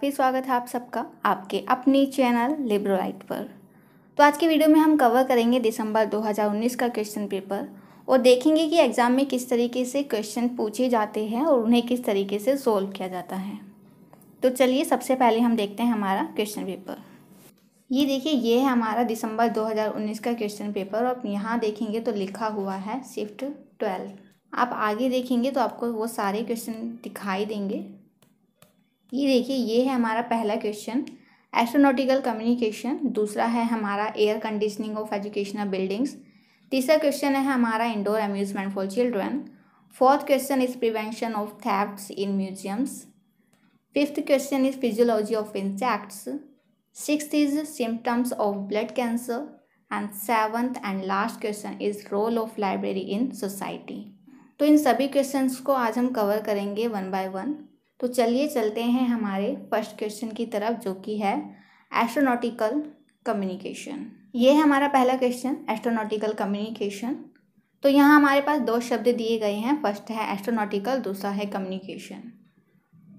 फिर स्वागत है आप सबका आपके अपने चैनल लिब्रोलाइट पर तो आज के वीडियो में हम कवर करेंगे दिसंबर 2019 का क्वेश्चन पेपर और देखेंगे कि एग्ज़ाम में किस तरीके से क्वेश्चन पूछे जाते हैं और उन्हें किस तरीके से सोल्व किया जाता है तो चलिए सबसे पहले हम देखते हैं हमारा क्वेश्चन पेपर ये देखिए ये है हमारा दिसंबर 2019 का क्वेश्चन पेपर और यहाँ देखेंगे तो लिखा हुआ है शिफ्ट ट्वेल्व आप आगे देखेंगे तो आपको वो सारे क्वेश्चन दिखाई देंगे ये देखिए ये है हमारा पहला क्वेश्चन एस्ट्रोनॉटिकल कम्युनिकेशन दूसरा है हमारा air conditioning of educational buildings तीसरा क्वेश्चन है हमारा indoor amusement for children fourth question is prevention of thefts in museums fifth question is physiology of insects six is symptoms of blood cancer and seventh and last question is role of library in society तो इन सभी questions को आज हम cover करेंगे one by one तो चलिए चलते हैं हमारे फर्स्ट क्वेश्चन की तरफ जो कि है एस्ट्रोनॉटिकल कम्युनिकेशन ये है हमारा पहला क्वेश्चन एस्ट्रोनॉटिकल कम्युनिकेशन तो यहाँ हमारे पास दो शब्द दिए गए हैं फर्स्ट है एस्ट्रोनॉटिकल दूसरा है कम्युनिकेशन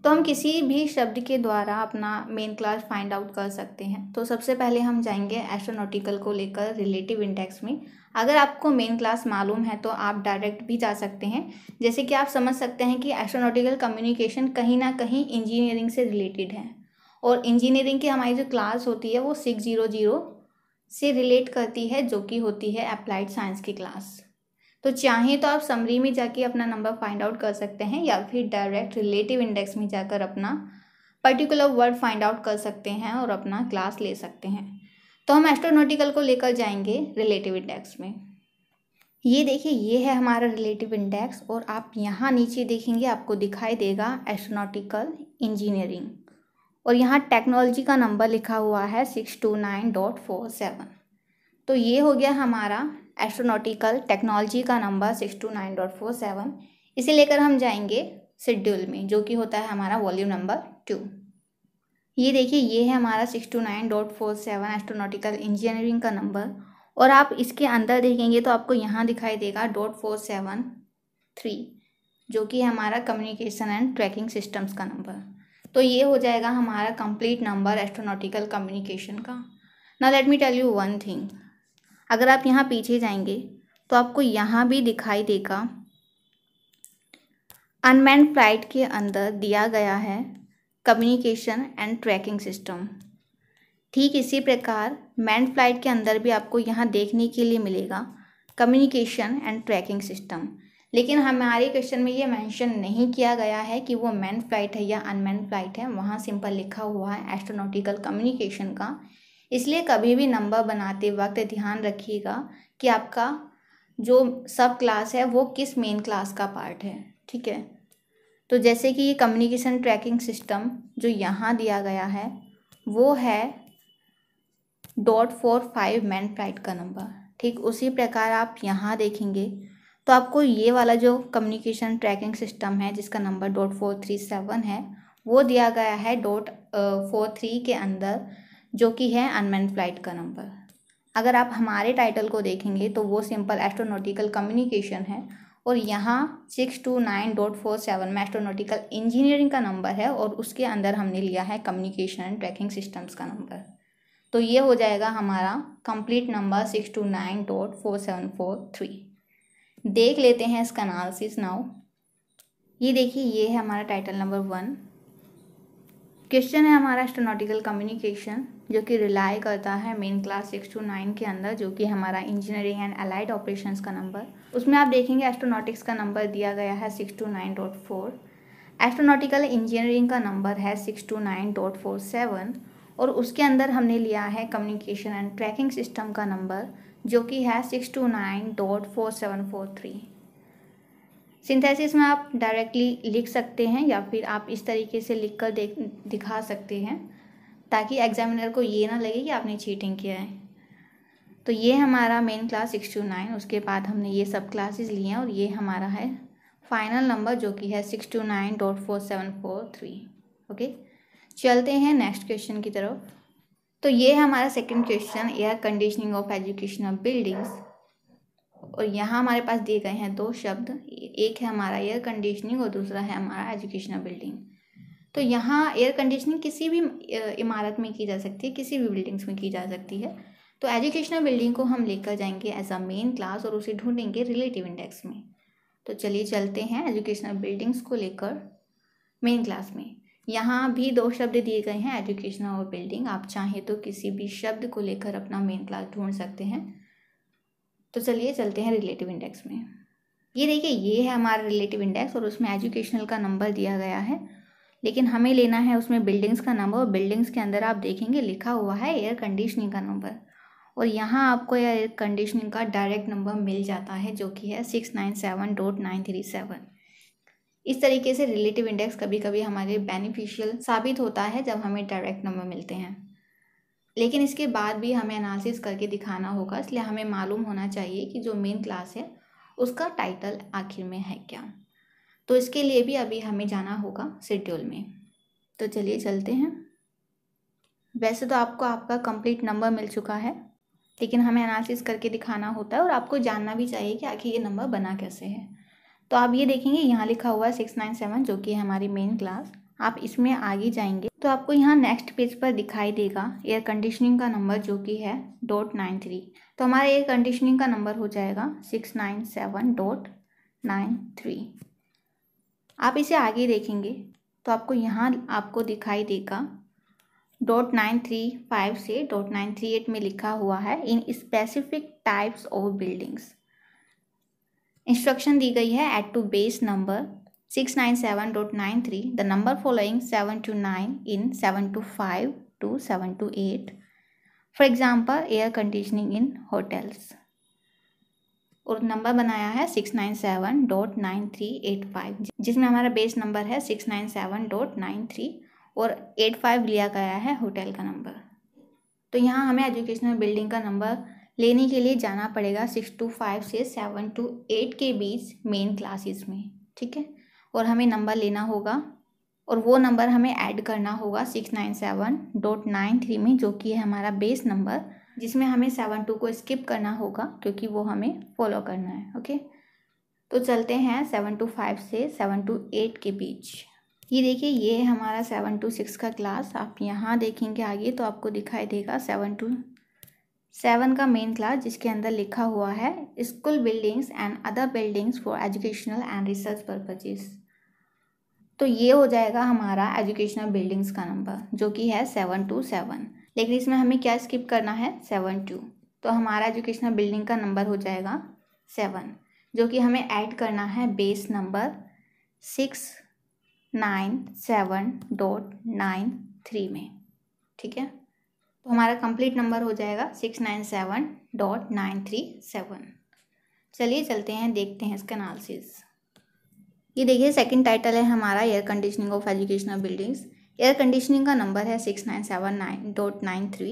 तो हम किसी भी शब्द के द्वारा अपना मेन क्लास फाइंड आउट कर सकते हैं तो सबसे पहले हम जाएंगे एस्ट्रोनॉटिकल को लेकर रिलेटिव इंडेक्स में अगर आपको मेन क्लास मालूम है तो आप डायरेक्ट भी जा सकते हैं जैसे कि आप समझ सकते हैं कि एस्ट्रोनॉटिकल कम्युनिकेशन कहीं ना कहीं इंजीनियरिंग से रिलेटेड है और इंजीनियरिंग की हमारी जो क्लास होती है वो सिक्स ज़ीरो ज़ीरो से रिलेट करती है जो कि होती है अप्लाइड साइंस की क्लास तो चाहें तो आप समरी में जाके अपना नंबर फाइंड आउट कर सकते हैं या फिर डायरेक्ट रिलेटिव इंडेक्स में जाकर अपना पर्टिकुलर वर्ड फाइंड आउट कर सकते हैं और अपना क्लास ले सकते हैं तो हम एस्ट्रोनॉटिकल को लेकर जाएंगे रिलेटिव इंडेक्स में ये देखिए ये है हमारा रिलेटिव इंडेक्स और आप यहाँ नीचे देखेंगे आपको दिखाई देगा एस्ट्रोनॉटिकल इंजीनियरिंग और यहाँ टेक्नोलॉजी का नंबर लिखा हुआ है six two nine dot four seven तो ये हो गया हमारा एस्ट्रोनॉटिकल टेक्नोलॉजी का number six two nine dot four seven इसे लेकर हम जाएंगे शेड्यूल में जो कि होता है हमारा वॉल्यूम नंबर टू ये देखिए ये है हमारा six two nine dot four seven astronautical engineering का नंबर और आप इसके अंदर देखेंगे तो आपको यहाँ दिखाई देगा डॉट फोर सेवन थ्री जो कि हमारा कम्युनिकेशन एंड ट्रैकिंग सिस्टम्स का नंबर तो ये हो जाएगा हमारा कंप्लीट नंबर एस्ट्रोनॉटिकल कम्युनिकेशन का ना let me tell you one thing अगर आप यहाँ पीछे जाएंगे तो आपको यहाँ भी दिखाई देगा अनमैन फ्लाइट के अंदर दिया गया है कम्युनिकेशन एंड ट्रैकिंग सिस्टम ठीक इसी प्रकार मैन फ्लाइट के अंदर भी आपको यहाँ देखने के लिए मिलेगा कम्युनिकेशन एंड ट्रैकिंग सिस्टम लेकिन हमारे क्वेश्चन में ये मेंशन नहीं किया गया है कि वो मैन फ्लाइट है या अनमैन फ्लाइट है वहाँ सिंपल लिखा हुआ है एस्ट्रोनॉटिकल कम्युनिकेशन का इसलिए कभी भी नंबर बनाते वक्त ध्यान रखिएगा कि आपका जो सब क्लास है वो किस मेन क्लास का पार्ट है ठीक है तो जैसे कि ये कम्युनिकेशन ट्रैकिंग सिस्टम जो यहाँ दिया गया है वो है dot four five man flight का नंबर ठीक उसी प्रकार आप यहाँ देखेंगे तो आपको ये वाला जो कम्युनिकेशन ट्रैकिंग सिस्टम है जिसका number dot four three seven है वो दिया गया है डॉट फोर थ्री के अंदर जो कि है अनमैन फ्लाइट का नंबर अगर आप हमारे टाइटल को देखेंगे तो वो सिंपल एस्ट्रोनोटिकल कम्युनिकेशन है और यहाँ six two nine dot four seven astronautical engineering का नंबर है और उसके अंदर हमने लिया है कम्युनिकेशन एंड ट्रैकिंग सिस्टम्स का नंबर तो ये हो जाएगा हमारा complete number six two nine dot four seven four three देख लेते हैं इसका अनालिस नाउ ये देखिए ये है हमारा टाइटल नंबर वन क्वेश्चन है हमारा एस्ट्रोनॉटिकल कम्युनिकेशन जो कि रिलाई करता है main class six two nine के अंदर जो कि हमारा इंजीनियरिंग एंड अलाइड ऑपरेशन का नंबर उसमें आप देखेंगे एस्ट्रोनॉटिक्स का नंबर दिया गया है six two nine dot four astronautical engineering का नंबर है six two nine dot four seven और उसके अंदर हमने लिया है कम्युनिकेशन एंड ट्रैकिंग सिस्टम का नंबर जो कि है six two nine dot four seven four three synthesis में आप डायरेक्टली लिख सकते हैं या फिर आप इस तरीके से लिख कर देख दिखा सकते हैं ताकि एग्जामिनर को ये ना लगे कि आपने चीटिंग किया है तो ये हमारा main class six two nine उसके बाद हमने ये सब क्लासेस लिए हैं और ये हमारा है फाइनल नंबर जो कि है six two nine dot four seven four three okay चलते हैं नेक्स्ट क्वेश्चन की तरफ तो ये हमारा second question air conditioning of educational buildings और यहाँ हमारे पास दिए गए हैं दो शब्द एक है हमारा एयर कंडीशनिंग और दूसरा है हमारा एजुकेशनल बिल्डिंग तो यहाँ एयर कंडीशनिंग किसी भी इमारत में की जा सकती है किसी भी बिल्डिंग्स में की जा सकती है तो एजुकेशनल बिल्डिंग को हम लेकर जाएंगे एज अ मेन क्लास और उसे ढूंढेंगे रिलेटिव इंडेक्स में तो चलिए चलते हैं एजुकेशनल बिल्डिंग्स को लेकर मेन क्लास में यहाँ भी दो शब्द दिए गए हैं एजुकेशनल और बिल्डिंग आप चाहें तो किसी भी शब्द को लेकर अपना मेन क्लास ढूंढ सकते हैं तो चलिए चलते हैं रिलेटिव इंडेक्स में ये देखिए ये है हमारा रिलेटिव इंडेक्स और उसमें एजुकेशनल का नंबर दिया गया है लेकिन हमें लेना है उसमें बिल्डिंग्स का नंबर और बिल्डिंग्स के अंदर आप देखेंगे लिखा हुआ है एयर कंडीशनिंग का नंबर और यहाँ आपको एयर कंडीशनिंग का डायरेक्ट नंबर मिल जाता है जो कि है six nine seven dot nine three seven इस तरीके से रिलेटिव इंडेक्स कभी कभी हमारे बेनिफिशियल साबित होता है जब हमें डायरेक्ट नंबर मिलते हैं लेकिन इसके बाद भी हमें एनालिसिस करके दिखाना होगा इसलिए हमें मालूम होना चाहिए कि जो मेन क्लास है उसका टाइटल आखिर में है क्या तो इसके लिए भी अभी हमें जाना होगा शेड्यूल में तो चलिए चलते हैं वैसे तो आपको आपका कंप्लीट नंबर मिल चुका है लेकिन हमें एनालिसिस करके दिखाना होता है और आपको जानना भी चाहिए कि आखिर ये नंबर बना कैसे है तो आप ये देखेंगे यहाँ लिखा हुआ है सिक्स नाइन सेवन जो कि है हमारी मेन क्लास आप इसमें आगे जाएंगे तो आपको यहाँ नेक्स्ट पेज पर दिखाई देगा एयर कंडीशनिंग का नंबर जो कि है डॉट नाइन थ्री तो हमारा एयर कंडीशनिंग का नंबर हो जाएगा six nine seven dot nine three आप इसे आगे देखेंगे तो आपको यहाँ आपको दिखाई देगा डॉट नाइन थ्री फाइव से डॉट नाइन थ्री एट में लिखा हुआ है in specific types of buildings instruction दी गई है add to base number three the number following seven to nine in seven to five to seven to eight for example air conditioning in hotels और number बनाया है six nine seven dot nine three eight five जिसमें हमारा base number है six nine seven dot nine three और eight five लिया गया है होटल का नंबर तो यहाँ हमें एजुकेशनल बिल्डिंग का नंबर लेने के लिए जाना पड़ेगा सिक्स टू फाइव से सेवन टू एट के बीच मेन क्लासेस में ठीक है और हमें नंबर लेना होगा और वो नंबर हमें ऐड करना होगा six nine seven dot nine three में जो कि है हमारा बेस नंबर जिसमें हमें सेवन टू को स्किप करना होगा क्योंकि वो हमें फॉलो करना है ओके तो चलते हैं सेवन टू फाइव से सेवन टू एट के बीच ये देखिए ये है हमारा सेवन टू सिक्स का क्लास आप यहाँ देखेंगे आगे तो आपको दिखाई देगा सेवन टू सेवन का मेन क्लास जिसके अंदर लिखा हुआ है school buildings and other buildings for educational and research purposes तो ये हो जाएगा हमारा एजुकेशनल बिल्डिंग्स का नंबर जो कि है सेवन टू सेवन लेकिन इसमें हमें क्या स्किप करना है सेवन टू तो हमारा एजुकेशनल बिल्डिंग का नंबर हो जाएगा सेवन जो कि हमें ऐड करना है base number six nine seven dot nine three में ठीक है तो हमारा कंप्लीट नंबर हो जाएगा six nine seven dot nine three seven चलिए चलते हैं देखते हैं इसका एनालिसिस ये देखिए सेकंड टाइटल है हमारा air conditioning of educational buildings air conditioning का नंबर है six nine seven nine dot nine three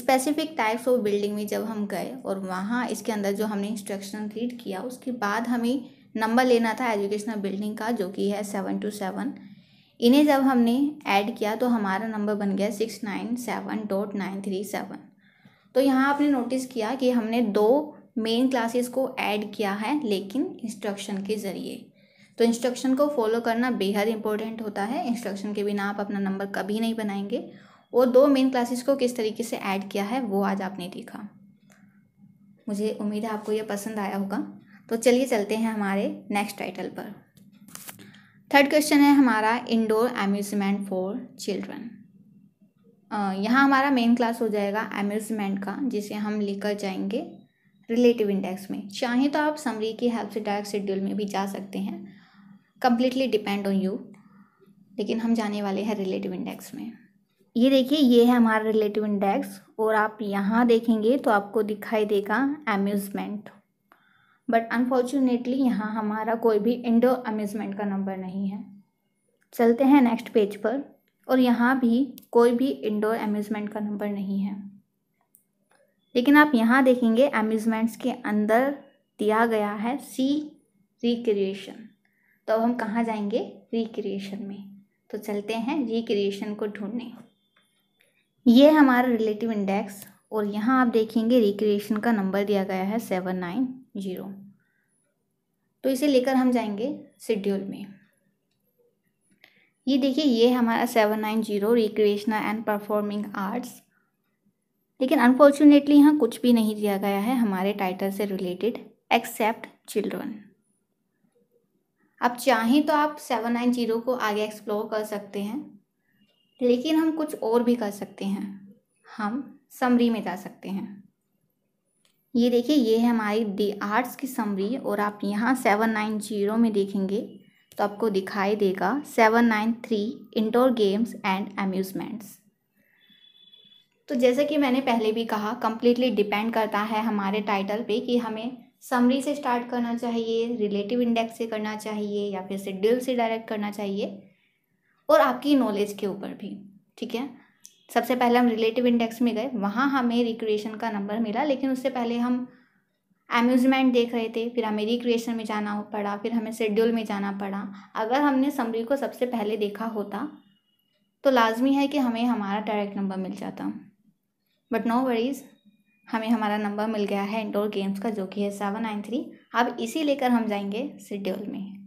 specific types of building में जब हम गए और वहाँ इसके अंदर जो हमने इंस्ट्रक्शन रीड किया उसके बाद हमें नंबर लेना था एजुकेशनल बिल्डिंग का जो कि है सेवन टू सेवन इन्हें जब हमने ऐड किया तो हमारा नंबर बन गया six nine seven dot nine three seven तो यहाँ आपने नोटिस किया कि हमने दो मेन क्लासेस को ऐड किया है लेकिन इंस्ट्रक्शन के ज़रिए तो इंस्ट्रक्शन को फॉलो करना बेहद इंपॉर्टेंट होता है इंस्ट्रक्शन के बिना आप अपना नंबर कभी नहीं बनाएंगे और दो मेन क्लासेस को किस तरीके से ऐड किया है वो आज आपने देखा मुझे उम्मीद है आपको ये पसंद आया होगा तो चलिए चलते हैं हमारे नेक्स्ट टाइटल पर थर्ड क्वेश्चन है हमारा इंडोर एम्यूजमेंट फॉर चिल्ड्रन यहाँ हमारा मेन क्लास हो जाएगा एम्यूजमेंट का जिसे हम लेकर जाएंगे रिलेटिव इंडेक्स में चाहें तो आप समरी की हेल्प से डायरेक्ट शेड्यूल में भी जा सकते हैं कम्प्लीटली डिपेंड ऑन यू लेकिन हम जाने वाले हैं रिलेटिव इंडेक्स में ये देखिए ये है हमारा रिलेटिव इंडेक्स और आप यहाँ देखेंगे तो आपको दिखाई देगा अम्यूज़मेंट बट अनफॉर्चुनेटली यहाँ हमारा कोई भी इंडो अम्यूज़मेंट का नंबर नहीं है चलते हैं नेक्स्ट पेज पर और यहाँ भी कोई भी इंडोर अम्यूज़मेंट का नंबर नहीं है लेकिन आप यहाँ देखेंगे अम्यूज़मेंट्स के अंदर दिया गया है सी रिक्रिएशन तो अब हम कहाँ जाएंगे रिक्रिएशन में तो चलते हैं रिक्रिएशन को ढूंढने ये हमारा रिलेटिव इंडेक्स और यहाँ आप देखेंगे रिक्रिएशन का नंबर दिया गया है सेवन नाइन जीरो तो इसे लेकर हम जाएंगे शेड्यूल में ये देखिए ये हमारा seven nine zero recreational and performing arts लेकिन अनफॉर्चुनेटली यहाँ कुछ भी नहीं दिया गया है हमारे टाइटल से रिलेटेड एक्सेप्ट चिल्ड्रन आप चाहें तो आप सेवन नाइन जीरो को आगे एक्सप्लोर कर सकते हैं लेकिन हम कुछ और भी कर सकते हैं हम समरी में जा सकते हैं ये देखिए ये है हमारी डी आर्ट्स की समरी और आप यहाँ सेवन नाइन जीरो में देखेंगे तो आपको दिखाई देगा seven nine three indoor games and amusements तो जैसे कि मैंने पहले भी कहा कम्प्लीटली डिपेंड करता है हमारे टाइटल पे कि हमें समरी से स्टार्ट करना चाहिए रिलेटिव इंडेक्स से करना चाहिए या फिर शेड्यूल से डायरेक्ट करना चाहिए और आपकी नॉलेज के ऊपर भी ठीक है सबसे पहले हम रिलेटिव इंडेक्स में गए वहाँ हमें रिक्रिएशन का नंबर मिला लेकिन उससे पहले हम एम्यूज़मेंट देख रहे थे फिर हमें रिक्रिएशन में जाना पड़ा फिर हमें शेड्यूल में जाना पड़ा अगर हमने समरी को सबसे पहले देखा होता तो लाजमी है कि हमें हमारा डायरेक्ट नंबर मिल जाता बट नो वरीज़ हमें हमारा नंबर मिल गया है इंडोर गेम्स का जो कि है सेवन नाइन थ्री अब इसी लेकर हम जाएंगे शेड्यूल में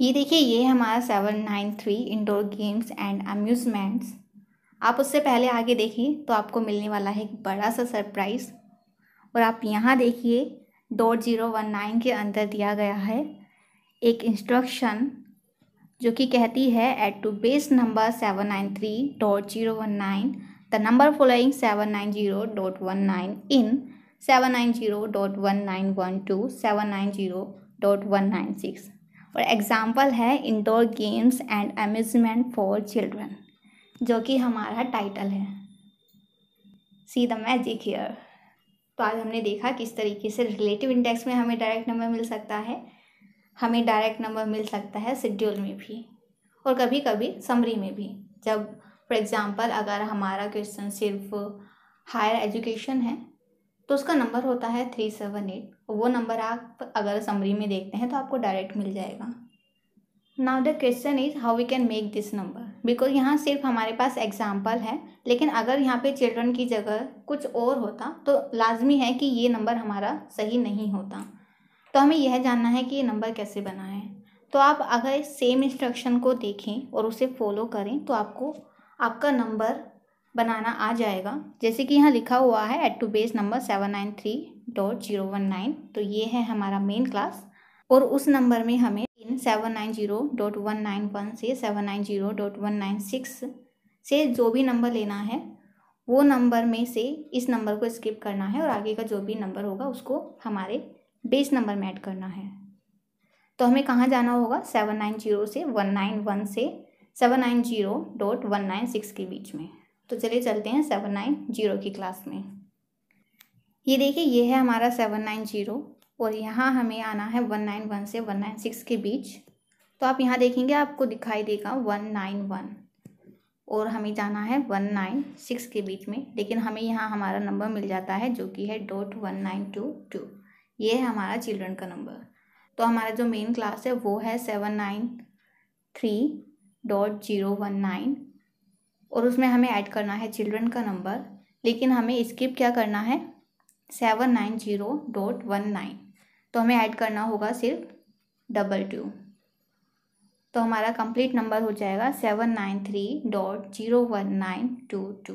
ये देखिए ये हमारा seven nine three indoor games and amusements आप उससे पहले आगे देखिए तो आपको मिलने वाला है एक बड़ा सा सरप्राइज़ और आप यहाँ देखिए डॉट जीरो वन नाइन के अंदर दिया गया है एक इंस्ट्रक्शन जो कि कहती है add to base number seven nine three dot zero one nine the number following 790.19 in 790.1912 790.196 और एग्जाम्पल है indoor games and amusement for children जो कि हमारा टाइटल है सी द मैजिक हियर तो आज हमने देखा किस तरीके से रिलेटिव इंडेक्स में हमें डायरेक्ट नंबर मिल सकता है हमें डायरेक्ट नंबर मिल सकता है शेड्यूल में भी और कभी कभी समरी में भी जब फॉर एग्ज़ाम्पल अगर हमारा क्वेश्चन सिर्फ हायर एजुकेशन है तो उसका नंबर होता है थ्री सेवन एट वो नंबर आप अगर समरी में देखते हैं तो आपको डायरेक्ट मिल जाएगा now the question is how we can make this number because यहाँ सिर्फ हमारे पास एग्जाम्पल है लेकिन अगर यहाँ पे चिल्ड्रन की जगह कुछ और होता तो लाजमी है कि ये नंबर हमारा सही नहीं होता तो हमें यह जानना है कि ये नंबर कैसे बना है तो आप अगर सेम इंस्ट्रक्शन को देखें और उसे फॉलो करें तो आपको आपका नंबर बनाना आ जाएगा जैसे कि यहाँ लिखा हुआ है add to base number seven nine three dot zero one nine तो ये है हमारा मेन क्लास और उस नंबर में हमें इन seven nine zero dot one nine one से seven nine zero dot one nine six से जो भी नंबर लेना है वो नंबर में से इस नंबर को स्किप करना है और आगे का जो भी नंबर होगा उसको हमारे बेस नंबर में ऐड करना है तो हमें कहाँ जाना होगा सेवन नाइन जीरो से वन नाइन वन से seven nine zero dot one nine six के बीच में तो चलिए चलते हैं सेवन नाइन जीरो की क्लास में ये देखिए ये है हमारा सेवन नाइन जीरो और यहाँ हमें आना है वन नाइन वन से वन नाइन सिक्स के बीच तो आप यहाँ देखेंगे आपको दिखाई देगा वन नाइन वन और हमें जाना है वन नाइन सिक्स के बीच में लेकिन हमें यहाँ हमारा नंबर मिल जाता है जो कि है dot one nine two two ये है हमारा चिल्ड्रन का नंबर तो हमारा जो मेन क्लास है वो है seven nine three dot zero one nine और उसमें हमें ऐड करना है चिल्ड्रन का नंबर लेकिन हमें स्किप क्या करना है seven nine zero dot one nine तो हमें ऐड करना होगा सिर्फ डबल टू तो हमारा कंप्लीट नंबर हो जाएगा seven nine three dot zero one nine two two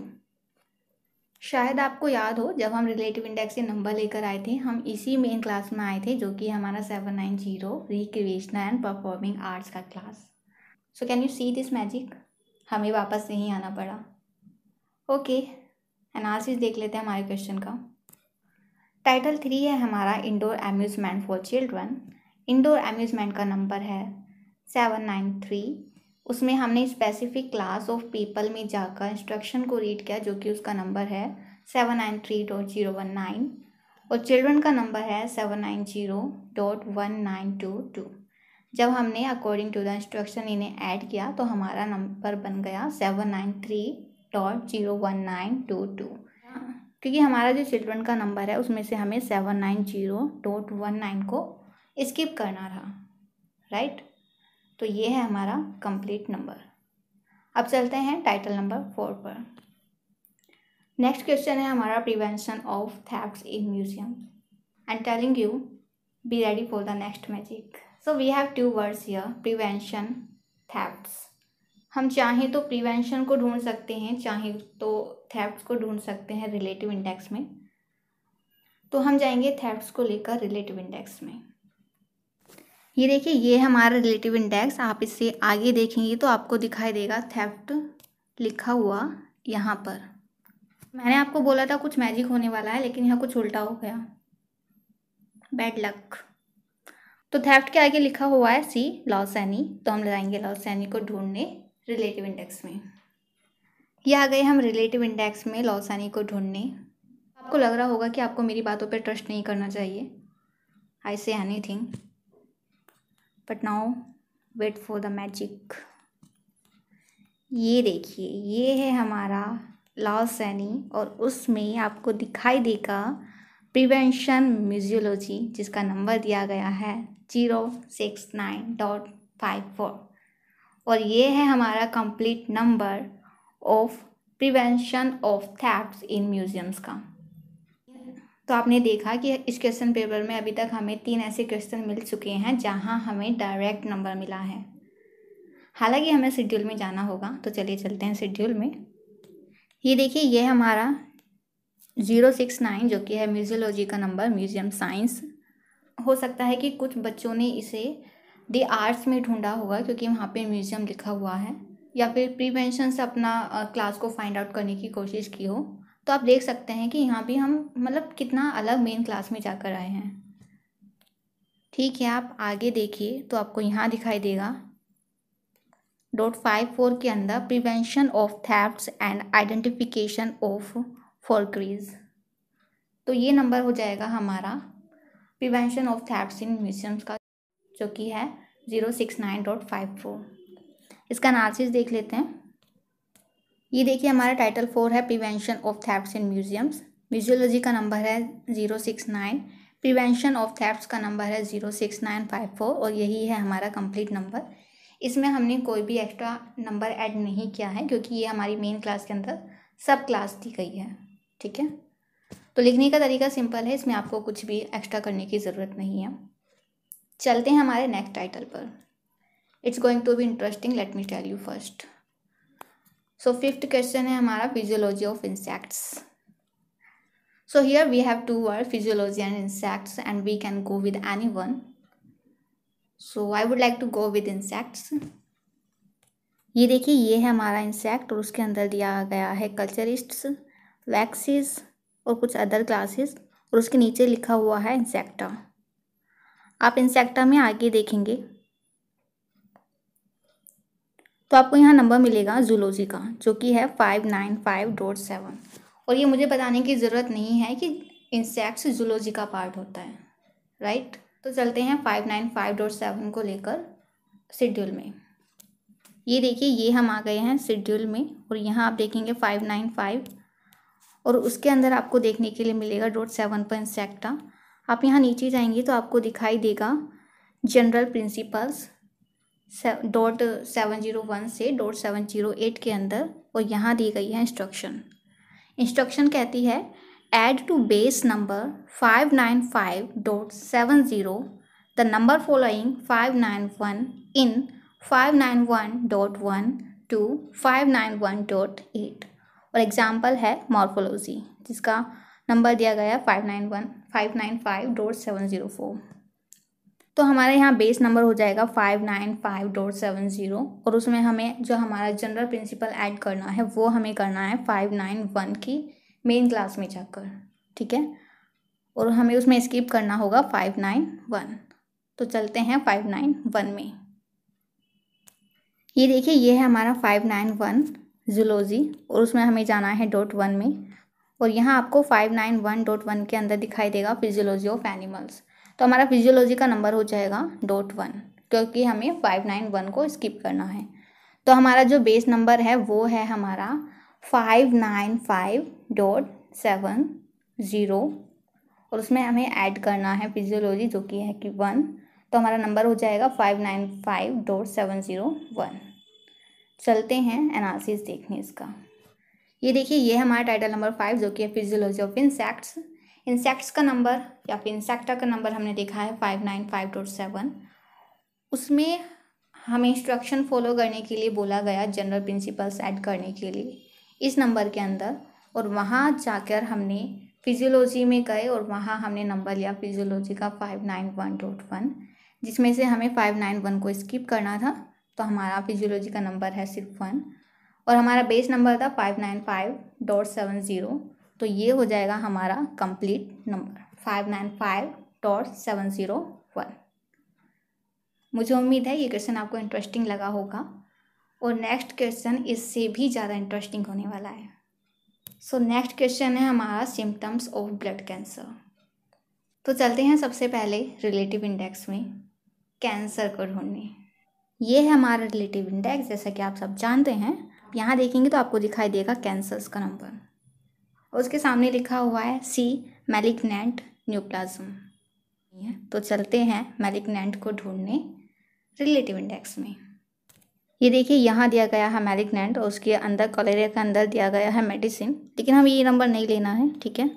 शायद आपको याद हो जब हम रिलेटिव इंडेक्स के नंबर लेकर आए थे हम इसी मेन क्लास में आए थे जो कि हमारा seven nine zero recreational and performing arts का class so can you see this magic हमें वापस नहीं आना पड़ा ओके एनालिसिस देख लेते हैं हमारे क्वेश्चन का टाइटल थ्री है हमारा indoor amusement for children indoor amusement का नंबर है सेवन नाइन थ्री उसमें हमने स्पेसिफिक क्लास ऑफ पीपल में जाकर इंस्ट्रक्शन को रीड किया जो कि उसका नंबर है seven nine three dot zero one nine और चिल्ड्रन का नंबर है seven nine zero dot one nine two two जब हमने अकॉर्डिंग टू द इंस्ट्रक्शन इन्हें ऐड किया तो हमारा नंबर बन गया seven nine three dot zero one nine two two क्योंकि हमारा जो चिल्ड्रन का नंबर है उसमें से हमें seven nine zero dot one nine को स्किप करना रहा राइट तो ये है हमारा कंप्लीट नंबर अब चलते हैं टाइटल नंबर फोर पर नेक्स्ट क्वेश्चन है हमारा prevention of thefts in museum and telling you be ready for the next magic so we have two words here prevention thefts हम चाहें तो प्रिवेंशन को ढूंढ सकते हैं चाहे तो थैप्ट्स को ढूंढ सकते हैं रिलेटिव इंडेक्स में तो हम जाएंगे थैप्ट्स को लेकर रिलेटिव इंडेक्स में ये देखिए ये हमारा रिलेटिव इंडेक्स आप इससे आगे देखेंगे तो आपको दिखाई देगा थेफ्ट लिखा हुआ यहाँ पर मैंने आपको बोला था कुछ मैजिक होने वाला है लेकिन यहाँ कुछ उल्टा हो गया बैड लक तो थेफ्ट के आगे लिखा हुआ है सी लॉसैनी e. तो हम लगाएंगे लॉसैनी e को ढूंढने रिलेटिव इंडेक्स में ये आ गए हम रिलेटिव इंडेक्स में लॉसैनी e को ढूंढने आपको लग रहा होगा कि आपको मेरी बातों पर ट्रस्ट नहीं करना चाहिए I say anything but now wait for the magic ये देखिए ये है हमारा लॉसैनी और उसमें आपको दिखाई देगा प्रिवेंशन म्यूजियोलॉजी जिसका नंबर दिया गया है zero six nine dot five four और ये है हमारा complete number of prevention of thefts in museums का तो आपने देखा कि इस क्वेश्चन पेपर में अभी तक हमें तीन ऐसे क्वेश्चन मिल चुके हैं जहां हमें डायरेक्ट नंबर मिला है हालांकि हमें शेड्यूल में जाना होगा तो चलिए चलते हैं शेड्यूल में ये देखिए ये हमारा ज़ीरो सिक्स नाइन जो कि है म्यूजियोलॉजी का नंबर म्यूज़ियम साइंस हो सकता है कि कुछ बच्चों ने इसे दी आर्ट्स में ढूंढा होगा क्योंकि वहाँ पे म्यूज़ियम लिखा हुआ है या फिर प्रिवेंशन से अपना क्लास को फाइंड आउट करने की कोशिश की हो तो आप देख सकते हैं कि यहाँ भी हम मतलब कितना अलग मेन क्लास में जाकर आए हैं ठीक है आप आगे देखिए तो आपको यहाँ दिखाई देगा डॉट फाइव फोर के अंदर prevention of theft and identification of forgeries तो ये नंबर हो जाएगा हमारा prevention of thefts in museums का जो कि है zero six nine dot five four इसका एनालिसिस देख लेते हैं ये देखिए हमारा टाइटल फोर है prevention of thefts in museums museology का नंबर है zero six nine prevention of thefts का नंबर है zero six nine five four और यही है हमारा कंप्लीट नंबर इसमें हमने कोई भी एक्स्ट्रा नंबर ऐड नहीं किया है क्योंकि ये हमारी मेन क्लास के अंदर सब क्लास दी गई है ठीक है तो लिखने का तरीका सिंपल है इसमें आपको कुछ भी एक्स्ट्रा करने की ज़रूरत नहीं है चलते हैं हमारे नेक्स्ट टाइटल पर it's going to be interesting let me tell you first so fifth question है हमारा physiology of insects so here we have two word physiology and insects and we can go with any one so I would like to go with insects ये देखिए ये है हमारा insect और उसके अंदर दिया गया है कल्चरिस्ट्स वैक्सीज और कुछ अदर क्लासेस और उसके नीचे लिखा हुआ है इंसेक्टा आप इंसेक्टा में आगे देखेंगे तो आपको यहाँ नंबर मिलेगा जूलोजी का जो कि है five nine five dot seven और ये मुझे बताने की ज़रूरत नहीं है कि इंसेक्ट्स जूलोजी का पार्ट होता है राइट तो चलते हैं five nine five dot seven को लेकर शेड्यूल में ये देखिए ये हम आ गए हैं शेड्यूल में और यहाँ आप देखेंगे फाइव नाइन फाइव और उसके अंदर आपको देखने के लिए मिलेगा डॉट सेवन पर इंसेक्टा आप यहाँ नीचे जाएंगे तो आपको दिखाई देगा general principles dot seven zero one से डॉट सेवन जीरो एट के अंदर और यहाँ दी गई है इंस्ट्रक्शन इंस्ट्रक्शन कहती है add to base number number five five five nine nine dot seven zero the following one in five nine one dot one two five nine one dot eight और example है morphology जिसका number दिया गया है five nine one five nine five door seven zero four तो हमारे यहाँ base number हो जाएगा five nine five door seven zero और उसमें हमें जो हमारा जनरल प्रिंसिपल ऐड करना है वो हमें करना है फाइव नाइन वन की मेन क्लास में जाकर ठीक है और हमें उसमें स्किप करना होगा फाइव नाइन वन तो चलते हैं फाइव नाइन वन में ये देखिए ये है हमारा फाइव नाइन वन जुलोजी और उसमें हमें जाना है डॉट वन में और यहाँ आपको five nine one dot one के अंदर दिखाई देगा फिजियोलॉजी ऑफ एनिमल्स तो हमारा फिजियोलॉजी का नंबर हो जाएगा डॉट वन क्योंकि हमें फाइव नाइन वन को स्किप करना है तो हमारा जो बेस नंबर है वो है हमारा five nine five dot seven zero और उसमें हमें ऐड करना है फिजियोलॉजी जो कि है कि वन तो हमारा नंबर हो जाएगा five nine five dot seven zero one चलते हैं एनालिसिस देखने इसका ये देखिए ये हमारा टाइटल नंबर फाइव जो कि है फिजियोलॉजी ऑफ इंसेक्ट्स इंसेक्ट्स का नंबर या फिर इंसेक्टा का नंबर हमने देखा है five nine five dot seven उसमें हमें इंस्ट्रक्शन फॉलो करने के लिए बोला गया जनरल प्रिंसिपल्स ऐड करने के लिए इस नंबर के अंदर और वहाँ जाकर हमने फिजियोलॉजी में गए और वहाँ हमने नंबर लिया फिजियोलॉजी का five nine one dot one जिसमें से हमें फाइव नाइन वन को स्किप करना था तो हमारा फिजियोलॉजी का नंबर है सिर्फ वन और हमारा बेस नंबर था five nine five dot seven zero तो ये हो जाएगा हमारा complete number five nine five dot seven zero one मुझे उम्मीद है ये क्वेश्चन आपको इंटरेस्टिंग लगा होगा और नेक्स्ट क्वेश्चन इससे भी ज़्यादा इंटरेस्टिंग होने वाला है सो नेक्स्ट क्वेश्चन है हमारा सिम्टम्स ऑफ ब्लड कैंसर तो चलते हैं सबसे पहले रिलेटिव इंडेक्स में कैंसर को ढूंढने ये है हमारा रिलेटिव इंडेक्स जैसा कि आप सब जानते हैं यहाँ देखेंगे तो आपको दिखाई देगा कैंसर्स का नंबर उसके सामने लिखा हुआ है सी मेलिग्नेंट न्यूप्लाज्म तो चलते हैं मेलिग्नेंट को ढूंढने रिलेटिव इंडेक्स में ये देखिए यहाँ दिया गया है मेलिग्नेंट और उसके अंदर कॉलेरिया के अंदर दिया गया है मेडिसिन लेकिन हमें ये नंबर नहीं लेना है ठीक है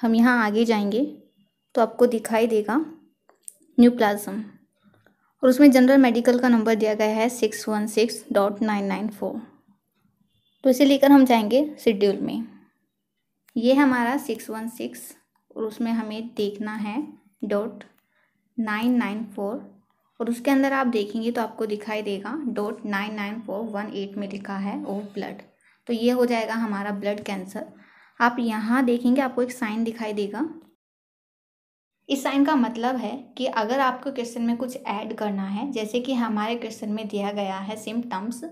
हम यहाँ आगे जाएंगे तो आपको दिखाई देगा न्यूप्लाज्म और उसमें जनरल मेडिकल का नंबर दिया गया है six one six dot nine nine four तो इसे लेकर हम जाएंगे शेड्यूल में ये हमारा सिक्स वन सिक्स और उसमें हमें देखना है डॉट नाइन नाइन फोर और उसके अंदर आप देखेंगे तो आपको दिखाई देगा dot nine nine four one eight में लिखा है ओ ब्लड तो ये हो जाएगा हमारा ब्लड कैंसर आप यहाँ देखेंगे आपको एक साइन दिखाई देगा इस साइन का मतलब है कि अगर आपको क्वेश्चन में कुछ ऐड करना है जैसे कि हमारे क्वेश्चन में दिया गया है सिम्टम्स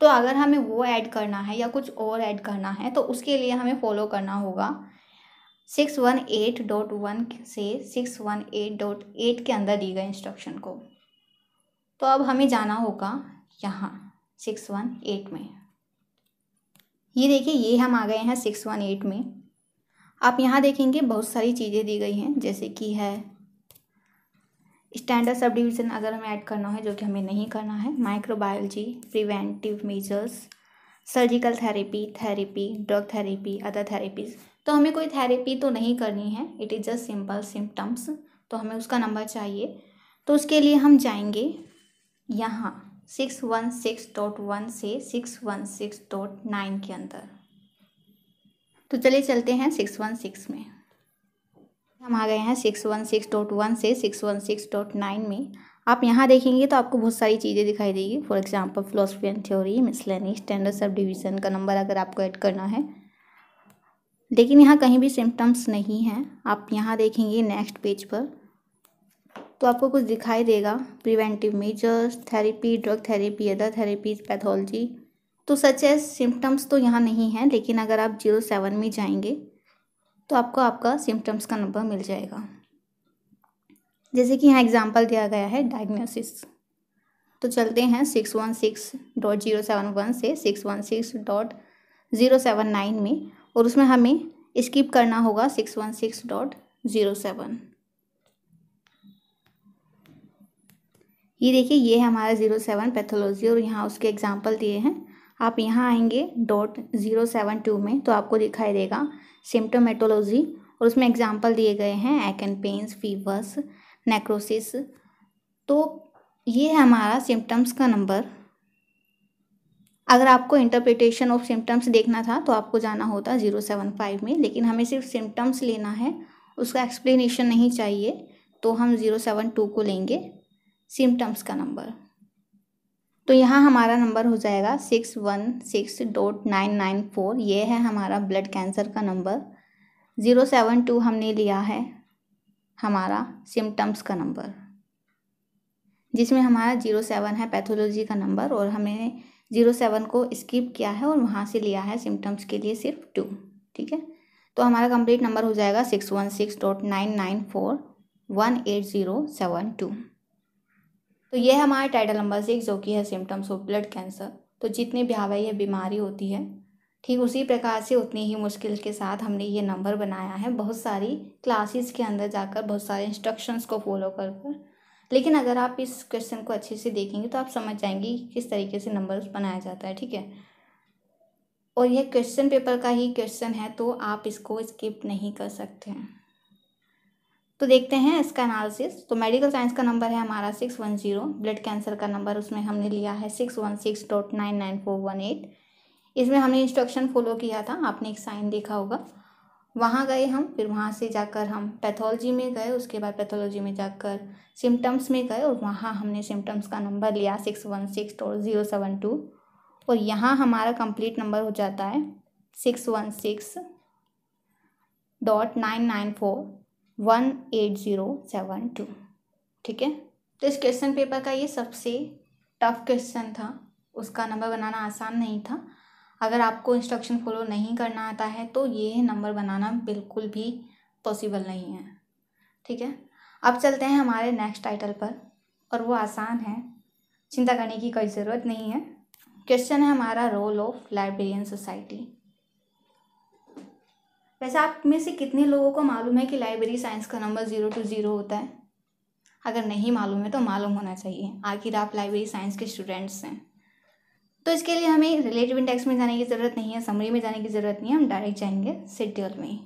तो अगर हमें वो ऐड करना है या कुछ और ऐड करना है तो उसके लिए हमें फॉलो करना होगा six one eight dot one से six one eight dot eight के अंदर दी गई इंस्ट्रक्शन को तो अब हमें जाना होगा यहाँ सिक्स वन एट में ये देखिए ये हम आ गए हैं सिक्स वन एट में आप यहाँ देखेंगे बहुत सारी चीज़ें दी गई हैं जैसे कि है स्टैंडर्ड सब डिविज़न अगर हमें ऐड करना है जो कि हमें नहीं करना है microbiology preventive measures surgical therapy therapy drug therapy other therapies तो हमें कोई थेरेपी तो नहीं करनी है it is just simple symptoms तो हमें उसका नंबर चाहिए तो उसके लिए हम जाएंगे यहाँ six one six dot one से six one six dot nine के अंदर तो चलिए चलते हैं सिक्स वन सिक्स में हम आ गए हैं six one six dot one से six one six dot nine में आप यहाँ देखेंगे तो आपको बहुत सारी चीज़ें दिखाई देगी for example philosophy and theory miscellany standard subdivision का नंबर अगर आपको ऐड करना है लेकिन यहाँ कहीं भी सिम्टम्स नहीं हैं आप यहाँ देखेंगे नेक्स्ट पेज पर तो आपको कुछ दिखाई देगा preventive measures therapy drug therapy other therapies pathology तो सच है सिम्टम्स तो यहाँ नहीं है लेकिन अगर आप जीरो सेवन में जाएंगे तो आपको आपका सिम्टम्स का नंबर मिल जाएगा जैसे कि यहाँ एग्जाम्पल दिया गया है डायग्नोसिस तो चलते हैं six one six dot zero seven one से six one six dot zero seven nine में और उसमें हमें स्किप करना होगा six one six dot zero seven ये देखिए ये है हमारा ज़ीरो सेवन पैथोलॉजी और यहाँ उसके एग्जाम्पल दिए हैं आप यहाँ आएंगे डॉट ज़ीरो सेवन टू में तो आपको दिखाई देगा सिम्टोमेटोलॉजी और उसमें एग्जाम्पल दिए गए हैं एंड पेंस फीवर्स नेक्रोसिस तो ये है हमारा सिम्टम्स का नंबर अगर आपको इंटरप्रिटेशन ऑफ सिम्टम्स देखना था तो आपको जाना होता ज़ीरो सेवन फाइव में लेकिन हमें सिर्फ सिम्टम्स लेना है उसका एक्सप्लेनेशन नहीं चाहिए तो हम ज़ीरो सेवन टू को लेंगे सिम्टम्स का नंबर तो यहाँ हमारा नंबर हो जाएगा six one six dot nine nine four ये है हमारा ब्लड कैंसर का नंबर ज़ीरो सेवन टू हमने लिया है हमारा सिम्टम्स का नंबर जिसमें हमारा जीरो सेवन है पैथोलॉजी का नंबर और हमने जीरो सेवन को स्किप किया है और वहाँ से लिया है सिम्टम्स के लिए सिर्फ टू ठीक है तो हमारा कंप्लीट नंबर हो जाएगा six one six dot nine nine four one eight zero seven two तो ये हमारा टाइटल नंबर सिक्स जो कि है सिम्टम्स ऑफ ब्लड कैंसर तो जितनी भी हवा बीमारी होती है ठीक उसी प्रकार से उतनी ही मुश्किल के साथ हमने ये नंबर बनाया है बहुत सारी क्लासेस के अंदर जाकर बहुत सारे इंस्ट्रक्शंस को फॉलो कर कर लेकिन अगर आप इस क्वेश्चन को अच्छे से देखेंगे तो आप समझ जाएंगे किस तरीके से नंबर बनाया जाता है ठीक है और यह क्वेश्चन पेपर का ही क्वेश्चन है तो आप इसको स्किप नहीं कर सकते हैं तो देखते हैं इसका एनालिसिस तो मेडिकल साइंस का नंबर है हमारा six one zero blood cancer का नंबर उसमें हमने लिया है six one six dot nine nine four one eight इसमें हमने इंस्ट्रक्शन फॉलो किया था आपने एक साइन देखा होगा वहाँ गए हम फिर वहाँ से जाकर हम पैथोलॉजी में गए उसके बाद पैथोलॉजी में जाकर सिम्टम्स में गए और वहाँ हमने सिम्टम्स का नंबर लिया six one six dot zero seven two और यहाँ हमारा कंप्लीट नंबर हो जाता है six one six dot nine nine four one eight zero seven two ठीक है तो इस क्वेश्चन पेपर का ये सबसे टफ क्वेश्चन था उसका नंबर बनाना आसान नहीं था अगर आपको इंस्ट्रक्शन फॉलो नहीं करना आता है तो ये नंबर बनाना बिल्कुल भी पॉसिबल नहीं है ठीक है अब चलते हैं हमारे नेक्स्ट टाइटल पर और वो आसान है चिंता करने की कोई ज़रूरत नहीं है क्वेश्चन है हमारा रोल ऑफ लाइब्रेरियन सोसाइटी वैसे आप में से कितने लोगों को मालूम है कि लाइब्रेरी साइंस का नंबर ज़ीरो टू ज़ीरो होता है अगर नहीं मालूम है तो मालूम होना चाहिए आखिर आप लाइब्रेरी साइंस के स्टूडेंट्स हैं तो इसके लिए हमें रिलेटिव इंडेक्स में जाने की ज़रूरत नहीं है समरी में जाने की ज़रूरत नहीं है हम डायरेक्ट जाएंगे सिड्यूल में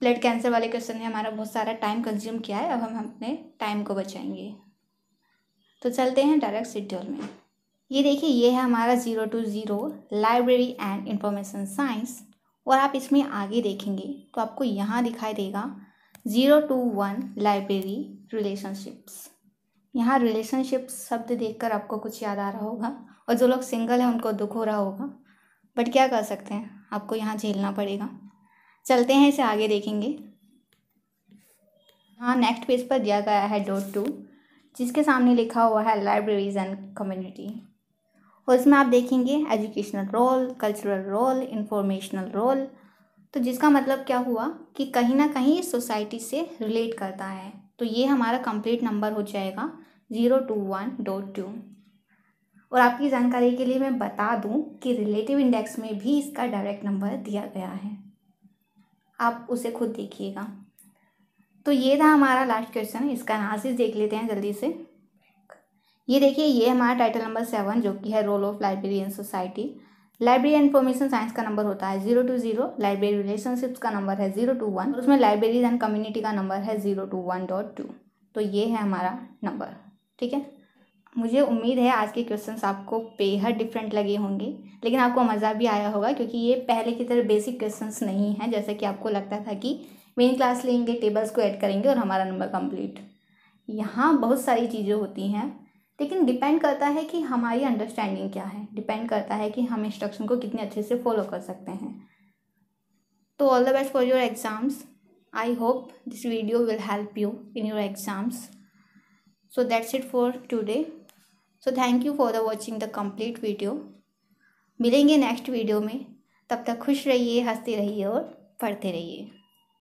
ब्लड कैंसर वाले क्वेश्चन ने हमारा बहुत सारा टाइम कंज्यूम किया है अब हम अपने टाइम को बचाएंगे तो चलते हैं डायरेक्ट सिड्यूल में ये देखिए ये है हमारा zero two zero library and information science और आप इसमें आगे देखेंगे तो आपको यहाँ दिखाई देगा zero two one library relationships यहाँ रिलेशनशिप शब्द देखकर आपको कुछ याद आ रहा होगा और जो लोग सिंगल हैं उनको दुख हो रहा होगा बट क्या कर सकते हैं आपको यहाँ झेलना पड़ेगा चलते हैं इसे आगे देखेंगे हाँ नेक्स्ट पेज पर दिया गया है डॉट टू जिसके सामने लिखा हुआ है लाइब्रेरीज एंड कम्युनिटी और इसमें आप देखेंगे educational role cultural role informational role तो जिसका मतलब क्या हुआ कि कहीं ना कहीं सोसाइटी से रिलेट करता है तो ये हमारा कंप्लीट नंबर हो जाएगा zero two one dot two और आपकी जानकारी के लिए मैं बता दूं कि रिलेटिव इंडेक्स में भी इसका डायरेक्ट नंबर दिया गया है आप उसे खुद देखिएगा तो ये था हमारा लास्ट क्वेश्चन इसका एनालिसिस देख लेते हैं जल्दी से ये देखिए ये हमारा टाइटल नंबर सेवन जो कि है role of library in society library information science का नंबर होता है zero two zero library relationships का नंबर है जीरो टू वन और उसमें लाइब्रेरीज एंड कम्युनिटी का नंबर है zero two one dot two तो ये है हमारा नंबर ठीक है मुझे उम्मीद है आज के क्वेश्चंस आपको बेहद डिफरेंट लगे होंगे लेकिन आपको मज़ा भी आया होगा क्योंकि ये पहले की तरह बेसिक क्वेश्चंस नहीं हैं जैसे कि आपको लगता था कि मेन क्लास लेंगे टेबल्स को ऐड करेंगे और हमारा नंबर कंप्लीट यहाँ बहुत सारी चीज़ें होती हैं लेकिन डिपेंड करता है कि हमारी अंडरस्टैंडिंग क्या है डिपेंड करता है कि हम इंस्ट्रक्शन को कितने अच्छे से फॉलो कर सकते हैं तो all the best for your exams I hope this video will help you in your exams so that's it for today so thank you for the watching the complete video मिलेंगे next video में तब तक खुश रहिए हंसते रहिए और पढ़ते रहिए